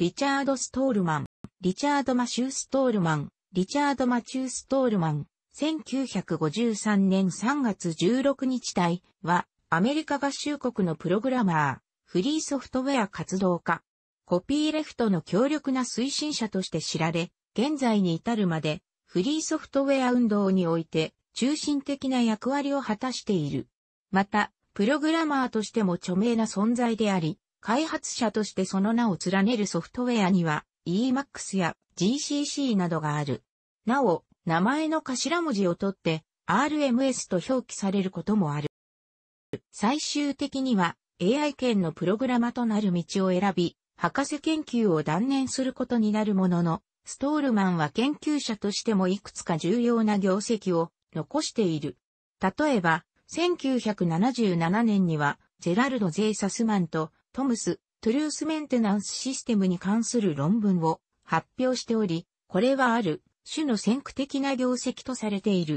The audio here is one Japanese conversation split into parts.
リチャード・ストールマン、リチャード・マシュー・ストールマン、リチャード・マチュー・ストールマン、1953年3月16日体は、アメリカ合衆国のプログラマー、フリーソフトウェア活動家、コピーレフトの強力な推進者として知られ、現在に至るまで、フリーソフトウェア運動において、中心的な役割を果たしている。また、プログラマーとしても著名な存在であり、開発者としてその名を連ねるソフトウェアには EMAX や GCC などがある。なお、名前の頭文字を取って RMS と表記されることもある。最終的には AI 圏のプログラマとなる道を選び、博士研究を断念することになるものの、ストールマンは研究者としてもいくつか重要な業績を残している。例えば、1977年には、ジェラルド・ゼイサスマンとトムス、トゥルースメンテナンスシステムに関する論文を発表しており、これはある種の先駆的な業績とされている。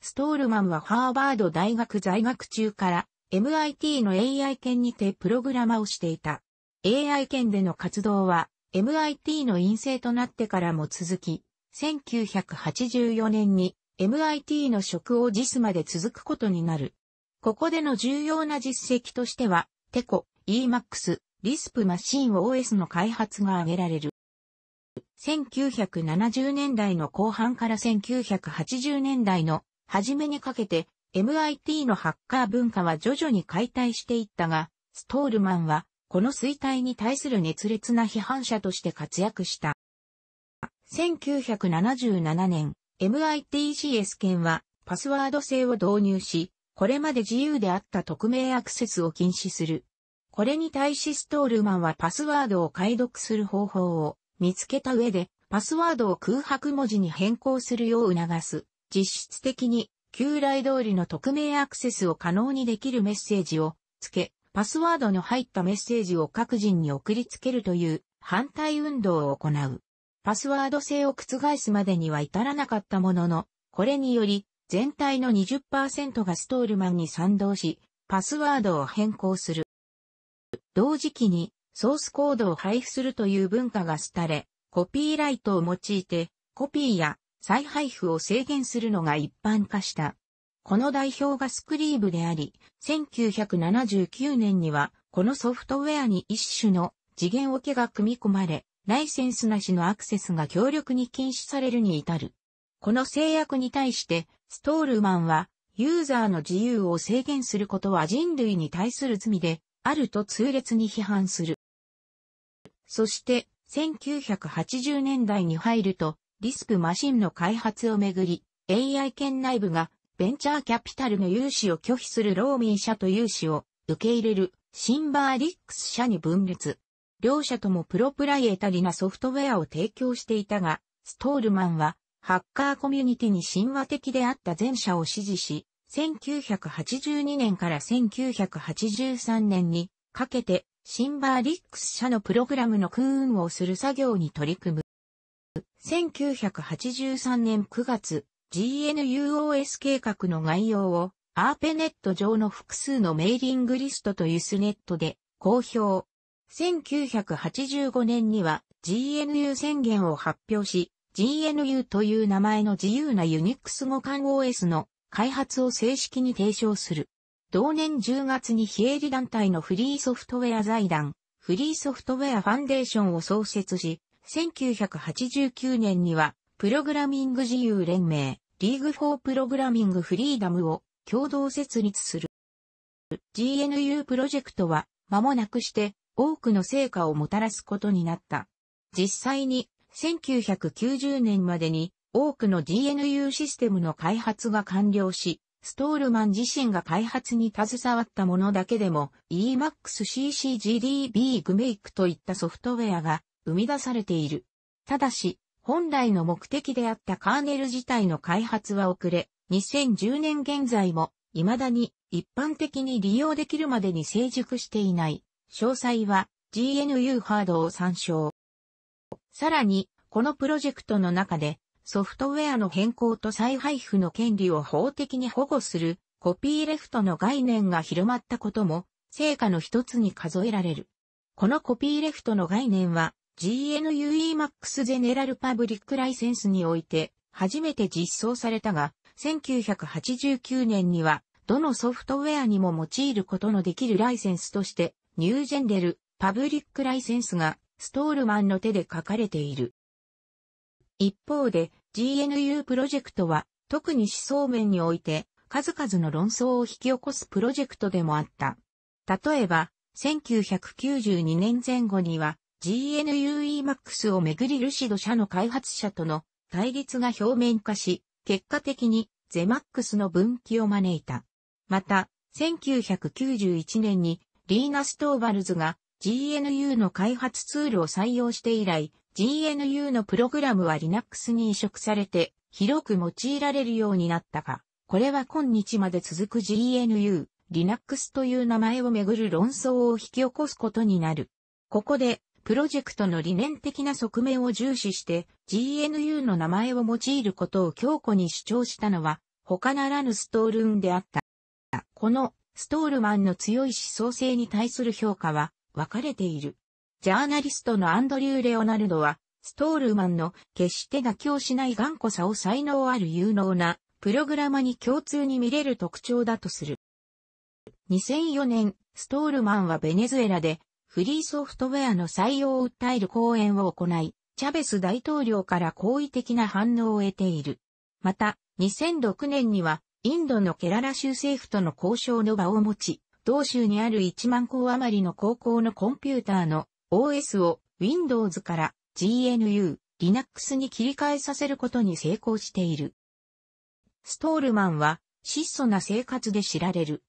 ストールマンはハーバード大学在学中から MIT の AI 研にてプログラマをしていた。AI 研での活動は MIT の陰性となってからも続き、1984年に MIT の職を辞すまで続くことになる。ここでの重要な実績としては、テコ、EMAX、リスプマシン OS の開発が挙げられる。1970年代の後半から1980年代の初めにかけて MIT のハッカー文化は徐々に解体していったが、ストールマンはこの衰退に対する熱烈な批判者として活躍した。1977年、MITGS 権はパスワード制を導入し、これまで自由であった匿名アクセスを禁止するこれに対しストールマンはパスワードを解読する方法を見つけた上で、パスワードを空白文字に変更するよう促す。実質的に、旧来通りの匿名アクセスを可能にできるメッセージを付け、パスワードの入ったメッセージを各人に送りつけるという反対運動を行う。パスワード性を覆すまでには至らなかったものの、これにより全体の20%がストールマンに賛同し、パスワードを変更する。同時期にソースコードを配布するという文化が廃れ、コピーライトを用いてコピーや再配布を制限するのが一般化した。この代表がスクリーブであり、1979年にはこのソフトウェアに一種の次元オケが組み込まれ、ライセンスなしのアクセスが強力に禁止されるに至る。この制約に対してストールマンはユーザーの自由を制限することは人類に対する罪であると痛烈に批判する。そして、1980年代に入ると、リスプマシンの開発をめぐり、AI 圏内部がベンチャーキャピタルの融資を拒否するローミー社と融資を受け入れるシンバーリックス社に分裂。両社ともプロプライエタリなソフトウェアを提供していたが、ストールマンはハッカーコミュニティに神話的であった前社を支持し、1982年から1983年にかけてシンバーリックス社のプログラムの空運をする作業に取り組む。1983年9月、GNUOS 計画の概要をアーペネット上の複数のメーリングリストとユスネットで公表。1985年には GNU 宣言を発表し、GNU という名前の自由なユニックス互換 OS の開発を正式に提唱する。同年10月に非営利団体のフリーソフトウェア財団、フリーソフトウェアファンデーションを創設し、1989年には、プログラミング自由連盟、リーグ4プログラミングフリーダムを共同設立する。GNU プロジェクトは、間もなくして、多くの成果をもたらすことになった。実際に、1990年までに多くの g n u システムの開発が完了し、ストールマン自身が開発に携わったものだけでも EMAXCCGDB グメイクといったソフトウェアが生み出されている。ただし、本来の目的であったカーネル自体の開発は遅れ、2010年現在も未だに一般的に利用できるまでに成熟していない。詳細は GNU ハードを参照。さらに、このプロジェクトの中でソフトウェアの変更と再配布の権利を法的に保護するコピーレフトの概念が広まったことも成果の一つに数えられる。このコピーレフトの概念は GNUEMAX ゼネラルパブリックライセンスにおいて初めて実装されたが1989年にはどのソフトウェアにも用いることのできるライセンスとしてニュージェンデルパブリックライセンスがストールマンの手で書かれている。一方で GNU プロジェクトは特に思想面において数々の論争を引き起こすプロジェクトでもあった。例えば、1992年前後には GNUEMAX をめぐりルシド社の開発者との対立が表面化し、結果的にゼマックスの分岐を招いた。また、1991年にリーナ・ストーバルズが GNU の開発ツールを採用して以来、GNU のプログラムは Linux に移植されて広く用いられるようになったが、これは今日まで続く GNU、Linux という名前をめぐる論争を引き起こすことになる。ここで、プロジェクトの理念的な側面を重視して GNU の名前を用いることを強固に主張したのは他ならぬストールンであった。このストールマンの強い思想性に対する評価は分かれている。ジャーナリストのアンドリュー・レオナルドは、ストールマンの決して妥協しない頑固さを才能ある有能なプログラマに共通に見れる特徴だとする。2004年、ストールマンはベネズエラでフリーソフトウェアの採用を訴える講演を行い、チャベス大統領から好意的な反応を得ている。また、2006年には、インドのケララ州政府との交渉の場を持ち、同州にある1万校余りの高校のコンピューターの OS を Windows から GNU、Linux に切り替えさせることに成功している。ストールマンは質素な生活で知られる。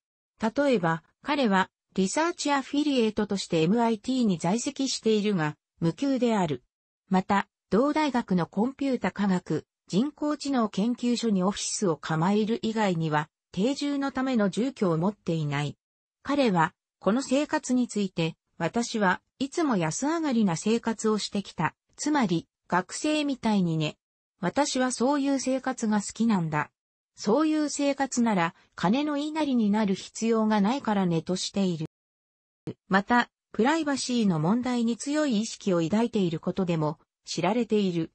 例えば、彼はリサーチアフィリエイトとして MIT に在籍しているが、無給である。また、同大学のコンピュータ科学、人工知能研究所にオフィスを構える以外には、定住のための住居を持っていない。彼は、この生活について、私はいつも安上がりな生活をしてきた。つまり、学生みたいにね。私はそういう生活が好きなんだ。そういう生活なら、金の言いなりになる必要がないからねとしている。また、プライバシーの問題に強い意識を抱いていることでも知られている。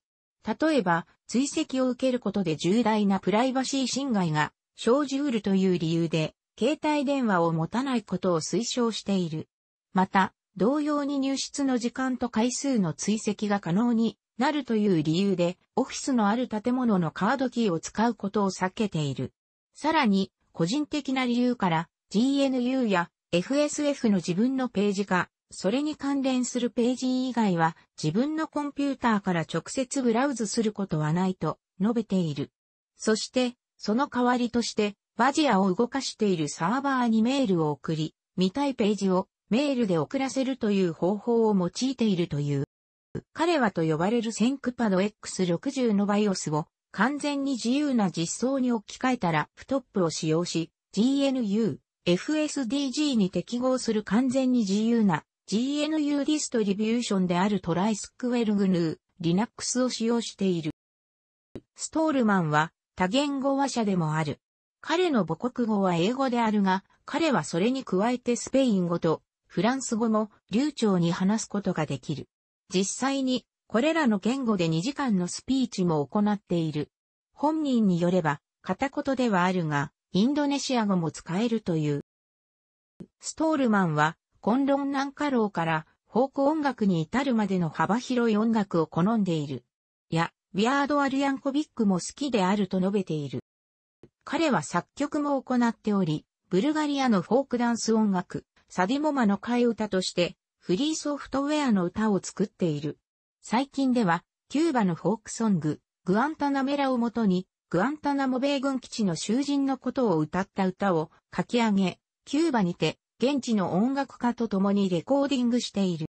例えば、追跡を受けることで重大なプライバシー侵害が生じうるという理由で、携帯電話を持たないことを推奨している。また、同様に入室の時間と回数の追跡が可能になるという理由で、オフィスのある建物のカードキーを使うことを避けている。さらに、個人的な理由から、GNU や FSF の自分のページか、それに関連するページ以外は、自分のコンピューターから直接ブラウズすることはないと述べている。そして、その代わりとして、バジアを動かしているサーバーにメールを送り、見たいページをメールで送らせるという方法を用いているという。彼はと呼ばれるセンクパド X60 の BIOS を完全に自由な実装に置き換えたラップトップを使用し、GNU、FSDG に適合する完全に自由な GNU ディストリビューションであるトライスクウェルグヌー、Linux を使用している。ストールマンは多言語話者でもある。彼の母国語は英語であるが、彼はそれに加えてスペイン語とフランス語も流暢に話すことができる。実際に、これらの言語で2時間のスピーチも行っている。本人によれば、片言ではあるが、インドネシア語も使えるという。ストールマンは、コンロンナから、フォーク音楽に至るまでの幅広い音楽を好んでいる。や、ビアード・アルヤンコビックも好きであると述べている。彼は作曲も行っており、ブルガリアのフォークダンス音楽、サディモマの替え歌として、フリーソフトウェアの歌を作っている。最近では、キューバのフォークソング、グアンタナメラをもとに、グアンタナモ米軍基地の囚人のことを歌った歌を書き上げ、キューバにて、現地の音楽家と共にレコーディングしている。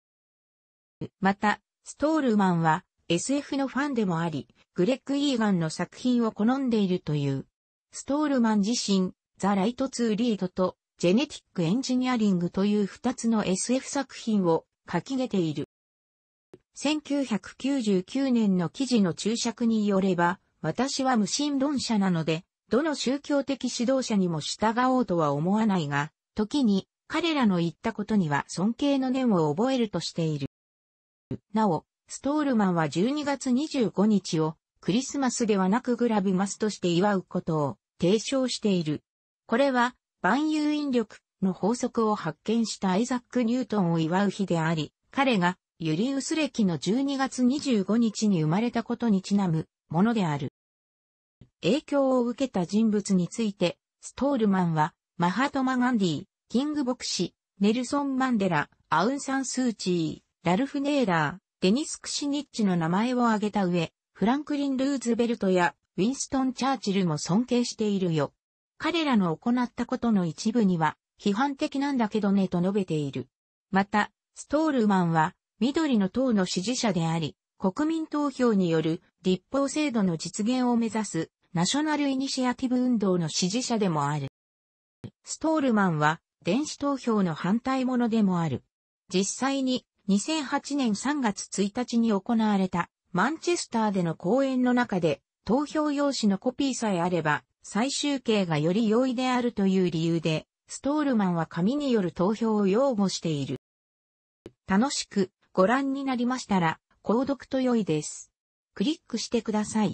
また、ストールマンは SF のファンでもあり、グレッグ・イーガンの作品を好んでいるという。ストールマン自身、ザ・ライト・ツー・リードとジェネティックエンジニアリングという2つの SF 作品を書きげている。1999年の記事の注釈によれば、私は無神論者なので、どの宗教的指導者にも従おうとは思わないが、時に彼らの言ったことには尊敬の念を覚えるとしている。なお、ストールマンは12月25日をクリスマスではなくグラビマスとして祝うことを提唱している。これは万有引力の法則を発見したアイザック・ニュートンを祝う日であり、彼がユリウス歴の12月25日に生まれたことにちなむものである。影響を受けた人物について、ストールマンは、マハトマ・ガンディ、キング牧師、ネルソン・マンデラ、アウン・サン・スー・チー、ラルフ・ネーラー、デニス・クシニッチの名前を挙げた上、フランクリン・ルーズベルトやウィンストン・チャーチルも尊敬しているよ。彼らの行ったことの一部には、批判的なんだけどねと述べている。また、ストールマンは、緑の党の支持者であり、国民投票による立法制度の実現を目指すナショナルイニシアティブ運動の支持者でもある。ストールマンは電子投票の反対者でもある。実際に2008年3月1日に行われたマンチェスターでの講演の中で投票用紙のコピーさえあれば最終形がより容易であるという理由で、ストールマンは紙による投票を擁護している。楽しくご覧になりましたら、購読と良いです。クリックしてください。